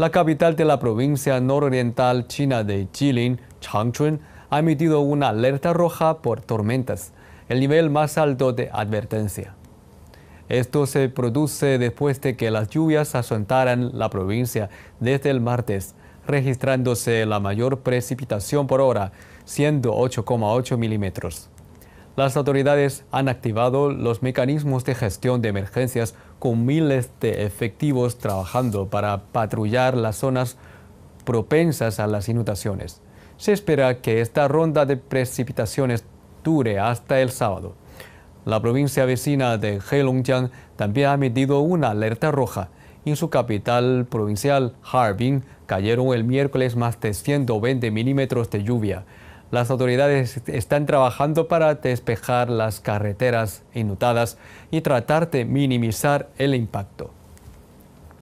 La capital de la provincia nororiental china de Jilin, Changchun, ha emitido una alerta roja por tormentas, el nivel más alto de advertencia. Esto se produce después de que las lluvias asentaran la provincia desde el martes, registrándose la mayor precipitación por hora, siendo 8,8 milímetros. Las autoridades han activado los mecanismos de gestión de emergencias con miles de efectivos trabajando para patrullar las zonas propensas a las inundaciones. Se espera que esta ronda de precipitaciones dure hasta el sábado. La provincia vecina de Heilongjiang también ha emitido una alerta roja. En su capital provincial, Harbin, cayeron el miércoles más de 120 milímetros de lluvia. Las autoridades están trabajando para despejar las carreteras inundadas y tratar de minimizar el impacto.